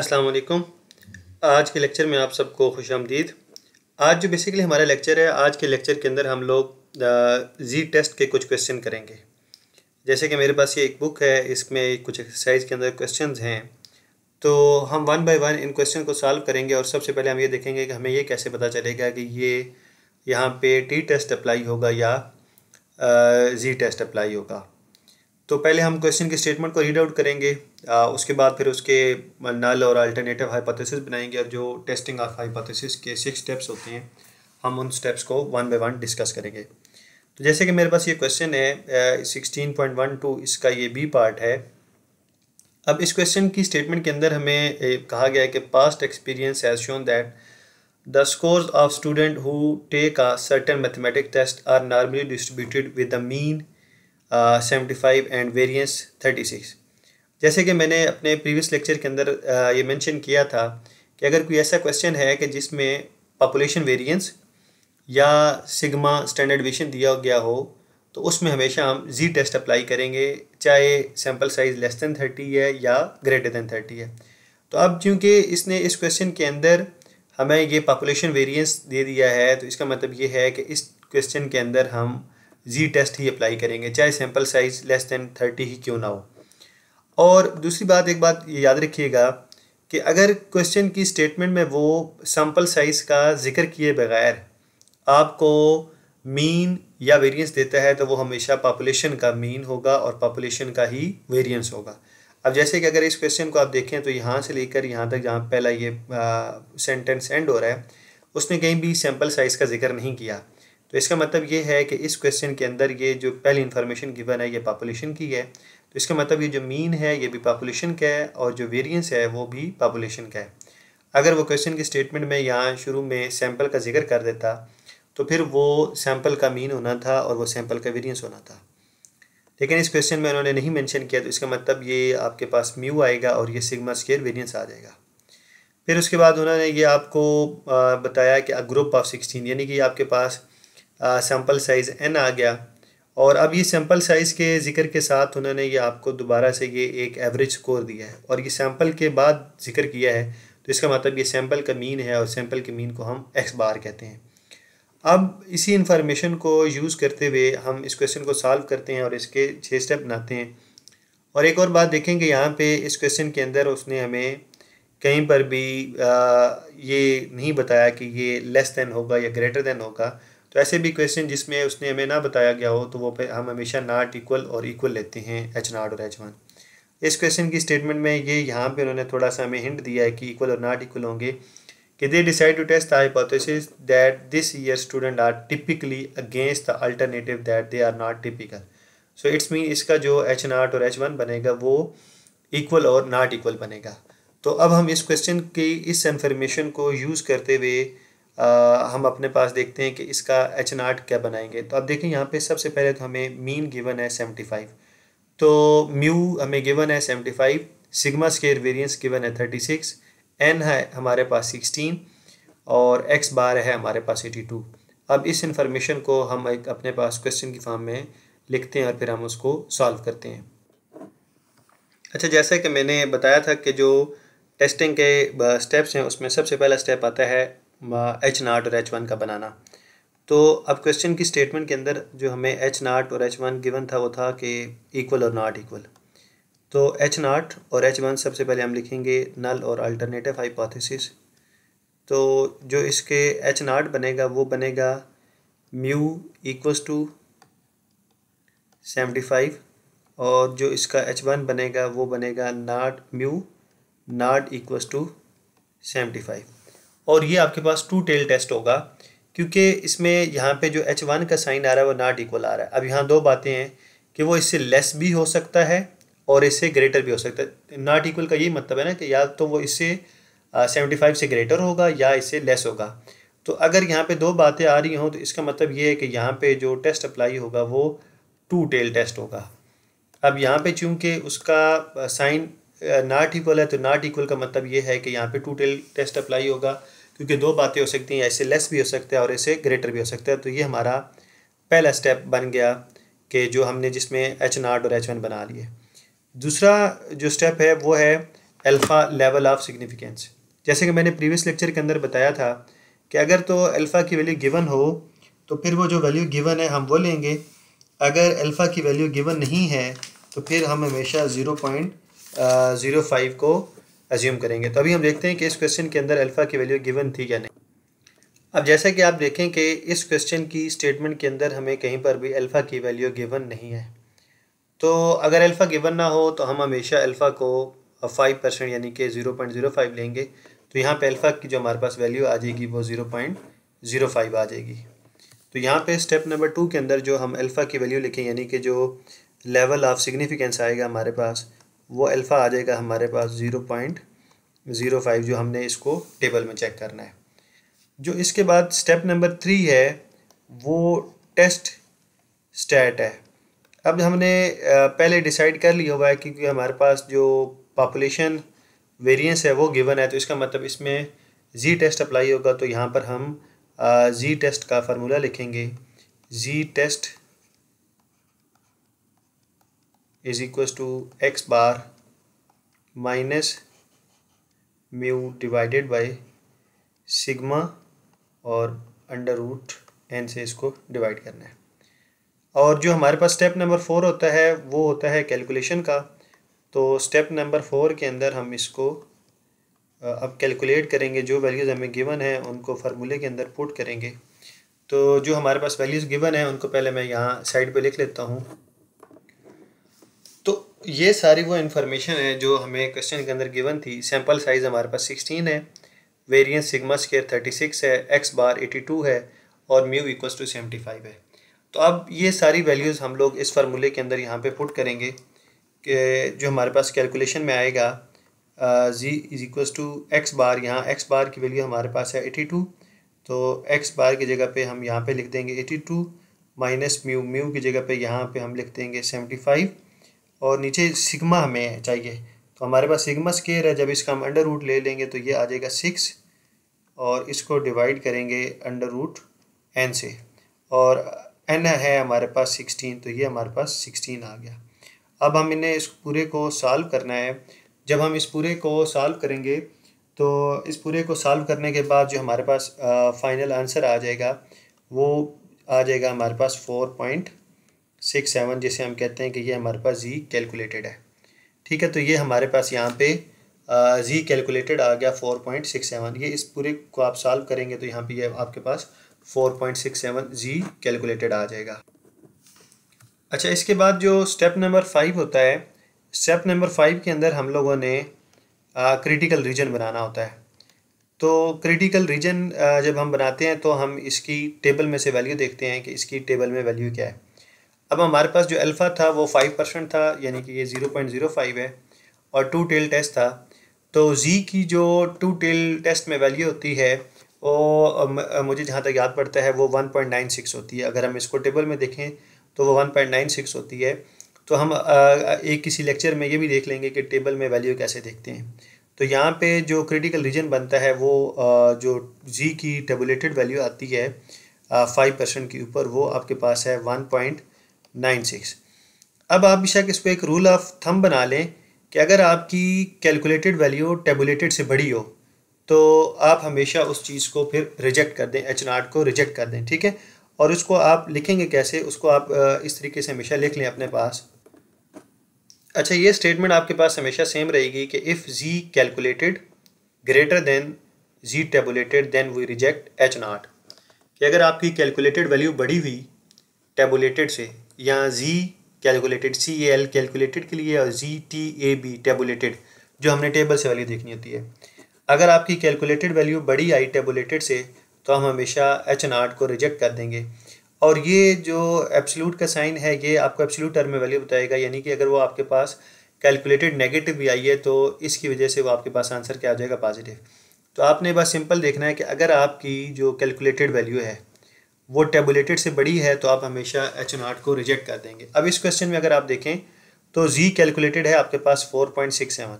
अस्सलाम वालेकुम आज के लेक्चर में आप सबको खुश आमदीद आज जो बेसिकली हमारा लेक्चर है आज के लेक्चर के अंदर हम लोग जी टेस्ट के कुछ क्वेश्चन करेंगे जैसे कि मेरे पास ये एक बुक है इसमें कुछ एक्सरसाइज के अंदर क्वेश्चंस हैं तो हम वन बाय वन इन क्वेश्चन को सॉल्व करेंगे और सबसे पहले हम ये देखेंगे कि हमें ये कैसे पता चलेगा कि ये यहाँ पे टी टेस्ट अप्लाई होगा या जी टेस्ट अप्लाई होगा तो पहले हम क्वेश्चन के स्टेटमेंट को रीड आउट करेंगे आ, उसके बाद फिर उसके नल और अल्टरनेटिव हाइपोथेसिस बनाएंगे और जो टेस्टिंग ऑफ हाइपोथेसिस के सिक्स स्टेप्स होते हैं हम उन स्टेप्स को वन बाय वन डिस्कस करेंगे तो जैसे कि मेरे पास ये क्वेश्चन है सिक्सटीन पॉइंट वन टू इसका ये बी पार्ट है अब इस क्वेश्चन की स्टेटमेंट के अंदर हमें कहा गया है कि past experience has shown that the scores of student who take a certain mathematic test are normally distributed with the mean seventy five and variance thirty six जैसे कि मैंने अपने प्रीवियस लेक्चर के अंदर uh, ये मेंशन किया था कि अगर कोई ऐसा क्वेश्चन है कि जिसमें पॉपुलेशन वेरियंस या सिग्मा स्टैंडर्ड विशन दिया गया हो तो उसमें हमेशा हम जी टेस्ट अप्लाई करेंगे चाहे sample size less than thirty है या ग्रेटर दैन थर्टी है तो अब चूँकि इसने इस क्वेश्चन के अंदर हमें ये पॉपुलेशन वेरिएंस दे दिया है तो इसका मतलब ये है कि इस क्वेश्चन के अंदर हम जी टेस्ट ही अप्लाई करेंगे चाहे sample size less than thirty ही क्यों ना हो और दूसरी बात एक बात याद रखिएगा कि अगर क्वेश्चन की स्टेटमेंट में वो सैम्पल साइज़ का जिक्र किए बगैर आपको मीन या वेरिएंस देता है तो वो हमेशा पॉपुलेशन का मीन होगा और पॉपुलेशन का ही वेरिएंस होगा अब जैसे कि अगर इस क्वेश्चन को आप देखें तो यहाँ से लेकर यहाँ तक जहाँ पहला ये सेंटेंस एंड हो रहा है उसने कहीं भी सैम्पल साइज़ का जिक्र नहीं किया तो इसका मतलब ये है कि इस क्वेश्चन के अंदर ये जो पहली इन्फॉर्मेशन गिवन है ये पॉपुलेशन की है तो इसका मतलब ये जो मीन है ये भी पॉपुलेशन का है और जो वेरिएंस है वो भी पॉपुलेशन का है अगर वो क्वेश्चन की स्टेटमेंट में यहाँ शुरू में सैम्पल का जिक्र कर देता तो फिर वो सैम्पल का मीन होना था और वो सैम्पल का वेरियंस होना था लेकिन इस क्वेश्चन में उन्होंने नहीं मेंशन किया तो इसका मतलब ये आपके पास म्यू आएगा और ये सिग्मा स्केयर वेरियंस आ जाएगा फिर उसके बाद उन्होंने ये आपको बताया कि ग्रुप ऑफ सिक्सटीन यानी कि आपके पास सैम्पल साइज़ एन आ गया और अब ये सैम्पल साइज़ के ज़िक्र के साथ उन्होंने ये आपको दोबारा से ये एक एवरेज स्कोर दिया है और ये सैम्पल के बाद जिक्र किया है तो इसका मतलब ये सैम्पल का मीन है और सैम्पल के मीन को हम एक्स बार कहते हैं अब इसी इन्फॉर्मेशन को यूज़ करते हुए हम इस क्वेश्चन को सॉल्व करते हैं और इसके छः स्टेप बनाते हैं और एक और बात देखेंगे यहाँ पे इस क्वेश्चन के अंदर उसने हमें कहीं पर भी आ, ये नहीं बताया कि ये लेस देन होगा या ग्रेटर देन होगा तो ऐसे भी क्वेश्चन जिसमें उसने हमें ना बताया गया हो तो वो हम हमेशा नाट इक्वल और इक्वल लेते हैं एच नाट और एच वन इस क्वेश्चन की स्टेटमेंट में ये यहाँ पे उन्होंने थोड़ा सा हमें हिंट दिया है कि इक्वल और नाट इक्वल होंगे कि they decide to test the that this year student are typically against the alternative that they are not typical so it's mean इसका जो एच नाट और एच वन बनेगा वो इक्वल और नाट इक्वल बनेगा तो अब हम इस क्वेश्चन की इस इन्फॉर्मेशन को यूज़ करते हुए हम अपने पास देखते हैं कि इसका एच एन आर्ट क्या बनाएंगे तो आप देखें यहाँ पे सबसे पहले तो हमें मीन गिवन है सेवेंटी फाइव तो म्यू हमें गिवन है seventy five sigma square variance given है थर्टी सिक्स एन है हमारे पास सिक्सटीन और एक्स बार है हमारे पास एटी टू अब इस इंफॉर्मेशन को हम एक अपने पास क्वेश्चन की फॉर्म में लिखते हैं और फिर हम उसको सॉल्व करते हैं अच्छा जैसा कि मैंने बताया था कि जो टेस्टिंग के स्टेप्स uh, हैं उसमें सबसे पहला स्टेप आता है एच नाट और एच वन का बनाना तो अब क्वेश्चन की स्टेटमेंट के अंदर जो हमें एच नाट और एच वन गिवन था वो था कि इक्वल तो और नॉट इक्वल तो एच नाट और एच वन सबसे पहले हम लिखेंगे नल और अल्टरनेटिव हाइपोथेसिस तो जो इसके एच नाट बनेगा वो बनेगा mu equals to seventy five और जो इसका एच वन बनेगा वो बनेगा not mu not equals to seventy five और ये आपके पास टू टेल टेस्ट होगा क्योंकि इसमें यहाँ पे जो एच वन का साइन आ रहा है वो नाट इक्वल आ रहा है अब यहाँ दो बातें हैं कि वो इससे लेस भी हो सकता है और इससे ग्रेटर भी हो सकता है नॉट इक्वल का यही मतलब है ना कि या तो वो इससे सेवेंटी फाइव से ग्रेटर होगा या इससे लेस होगा तो अगर यहाँ पे दो बातें आ रही हों तो इसका मतलब ये है कि यहाँ पे जो टेस्ट अप्लाई होगा वो टू टेल टेस्ट होगा अब यहाँ पे चूँकि उसका साइन नॉट इक्वल है तो नॉट इक्वल का मतलब ये है कि यहाँ पे टू टेल टेस्ट अप्लाई होगा क्योंकि दो बातें हो सकती हैं ऐसे लेस भी हो सकता है और ऐसे ग्रेटर भी हो सकता है तो ये हमारा पहला स्टेप बन गया कि जो हमने जिसमें एच नॉट और एच वन बना लिए दूसरा जो स्टेप है वो है अल्फ़ा लेवल ऑफ सिग्निफिकेंस जैसे कि मैंने प्रीवियस लेक्चर के अंदर बताया था कि अगर तो अल्फ़ा की वैल्यू गिवन हो तो फिर वो जो वैल्यू गिवन है हम वो लेंगे अगर अल्फ़ा की वैल्यू गिवन नहीं है तो फिर हम हमेशा ज़ीरो पॉइंट ज़ीरो फाइव को एज्यूम करेंगे तो अभी हम देखते हैं कि इस क्वेश्चन के अंदर अल्फ़ा की वैल्यू गिवन थी या नहीं अब जैसा कि आप देखें कि इस क्वेश्चन की स्टेटमेंट के अंदर हमें कहीं पर भी अल्फ़ा की वैल्यू गिवन नहीं है तो अगर अल्फ़ा गिवन ना हो तो हम हमेशा अल्फ़ा को फाइव परसेंट यानी कि ज़ीरो पॉइंट ज़ीरो फाइव लेंगे तो यहाँ पे अल्फ़ा की जो हमारे पास वैल्यू आ जाएगी वो ज़ीरो पॉइंट ज़ीरो फाइव आ जाएगी तो यहाँ पे स्टेप नंबर टू के अंदर जो हम अल्फ़ा की वैल्यू लिखें यानी कि जो लेवल ऑफ सिग्निफिकेंस आएगा हमारे पास वो अल्फ़ा आ जाएगा हमारे पास ज़ीरो पॉइंट ज़ीरो फाइव जो हमने इसको टेबल में चेक करना है जो इसके बाद स्टेप नंबर थ्री है वो टेस्ट स्टैट है अब हमने पहले डिसाइड कर लिया हुआ है क्योंकि हमारे पास जो पॉपुलेशन वेरियंस है वो गिवन है तो इसका मतलब इसमें जी टेस्ट अप्लाई होगा तो यहाँ पर हम जी टेस्ट का फार्मूला लिखेंगे Z test is equal to X bar minus mu divided by sigma और अंडर रूट एन से इसको डिवाइड करना है और जो हमारे पास स्टेप नंबर फोर होता है वो होता है कैलकुलेशन का तो स्टेप नंबर फोर के अंदर हम इसको अब कैलकुलेट करेंगे जो वैल्यूज़ हमें गिवन है उनको फार्मूले के अंदर पुट करेंगे तो जो हमारे पास वैल्यूज़ गिवन है उनको पहले मैं यहाँ साइड पे लिख लेता हूँ तो ये सारी वो इन्फॉर्मेशन है जो हमें क्वेश्चन के अंदर गिवन थी सैम्पल साइज़ हमारे पास सिक्सटीन है variance sigma square thirty six है एक्स बार एटी टू है और mu equal to seventy five है तो अब ये सारी वैल्यूज़ हम लोग इस फार्मूले के अंदर यहाँ पे पुट करेंगे कि जो हमारे पास कैलकुलेशन में आएगा Z is equals to X bar यहाँ एक्स बार की वैल्यू हमारे पास है एटी टू तो एक्स बार की जगह पे हम यहाँ पे लिख देंगे eighty two minus mu mu की जगह पे यहाँ पे हम लिख देंगे सेवेंटी फाइव और नीचे सिग्मा हमें चाहिए तो हमारे पास सिग्मा स्केयर है जब इसका हम अंडर रूट ले लेंगे तो ये आ जाएगा सिक्स और इसको डिवाइड करेंगे अंडर रूट एन से और एन है हमारे पास सिक्सटीन तो ये हमारे पास सिक्सटीन आ गया अब हम इन्हें इस पूरे को सॉल्व करना है जब हम इस पूरे को सॉल्व करेंगे तो इस पूरे को सॉल्व करने के बाद जो हमारे पास फाइनल आंसर आ जाएगा वो आ जाएगा हमारे पास फोर पॉइंट सिक्स सेवन जिसे हम कहते हैं कि ये हमारे पास जी कैलकुलेटेड है ठीक है तो ये हमारे पास यहाँ पे जी कैलकुलेटेड आ गया फोर पॉइंट सिक्स सेवन ये इस पूरे को आप सॉल्व करेंगे तो यहाँ पे ये आपके पास four point six seven Z calculated आ जाएगा अच्छा इसके बाद जो स्टेप नंबर फाइव होता है स्टेप नंबर फाइव के अंदर हम लोगों ने क्रिटिकल रीजन बनाना होता है तो क्रिटिकल रीजन जब हम बनाते हैं तो हम इसकी टेबल में से वैल्यू देखते हैं कि इसकी टेबल में वैल्यू क्या है अब हमारे पास जो अल्फ़ा था वो फाइव परसेंट था यानी कि ये ज़ीरो पॉइंट ज़ीरो फाइव है और टू टेल टेस्ट था तो जी की जो टू टेल टेस्ट में वैल्यू होती है वो मुझे जहाँ तक याद पड़ता है वो वन पॉइंट नाइन सिक्स होती है अगर हम इसको टेबल में देखें तो वो वन पॉइंट नाइन सिक्स होती है तो हम एक किसी लेक्चर में ये भी देख लेंगे कि टेबल में वैल्यू कैसे देखते हैं तो यहाँ पे जो क्रिटिकल रीजन बनता है वो जो जी की टेबुलेटेड वैल्यू आती है फाइव परसेंट के ऊपर वो आपके पास है वन पॉइंट नाइन सिक्स अब आप बेशक इसको एक रूल ऑफ थम बना लें कि अगर आपकी कैलकुलेटेड वैल्यू टेबुलेटेड से बड़ी हो तो आप हमेशा उस चीज़ को फिर रिजेक्ट कर दें एच नाट को रिजेक्ट कर दें ठीक है और उसको आप लिखेंगे कैसे उसको आप इस तरीके से हमेशा लिख लें अपने पास अच्छा ये स्टेटमेंट आपके पास हमेशा सेम रहेगी कि if Z calculated greater than Z tabulated then we reject H naught कि अगर आपकी कैलकुलेटेड वैल्यू बड़ी हुई टेबुलेटेड से यहाँ Z calculated C A L calculated के लिए और Z T A B tabulated जो हमने टेबल से वैल्यू देखनी होती है अगर आपकी कैलकुलेटेड वैल्यू बड़ी आई टेबुलेटेड से तो हम हमेशा एच एन आर्ट को रिजेक्ट कर देंगे और ये जो एब्सोल्यूट का साइन है ये आपको एब्सोल्यूट टर्म में वैल्यू बताएगा यानी कि अगर वो आपके पास कैलकुलेटेड नेगेटिव भी आई है तो इसकी वजह से वो आपके पास आंसर क्या आ जाएगा पॉजिटिव तो आपने बस सिंपल देखना है कि अगर आपकी जो कैलकुलेटेड वैल्यू है वो टेबुलेटेड से बड़ी है तो आप हमेशा एच एन आर्ट को रिजेक्ट कर देंगे अब इस क्वेश्चन में अगर आप देखें तो जी कैलकुलेटेड है आपके पास फोर पॉइंट सिक्स सेवन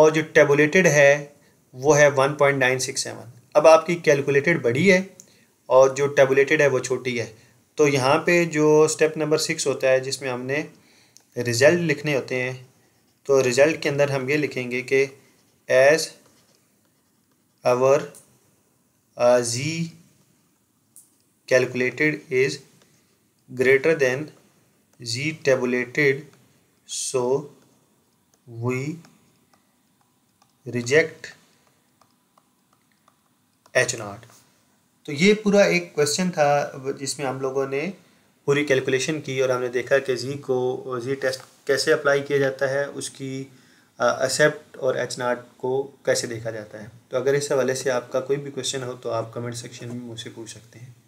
और जो टेबुलेटेड है वो है one point nine six seven अब आपकी कैलकुलेटेड बड़ी है और जो टेबुलेटेड है वो छोटी है तो यहाँ पे जो स्टेप नंबर सिक्स होता है जिसमें हमने रिज़ल्ट लिखने होते हैं तो रिज़ल्ट के अंदर हम ये लिखेंगे कि as our Z calculated is greater than z tabulated so we reject h not तो ये पूरा एक क्वेश्चन था जिसमें हम लोगों ने पूरी कैलकुलेशन की और हमने देखा कि जी को जी टेस्ट कैसे अप्लाई किया जाता है उसकी एक्सेप्ट और एच नाट को कैसे देखा जाता है तो अगर इस हवाले से आपका कोई भी क्वेश्चन हो तो आप कमेंट सेक्शन में मुझसे पूछ सकते हैं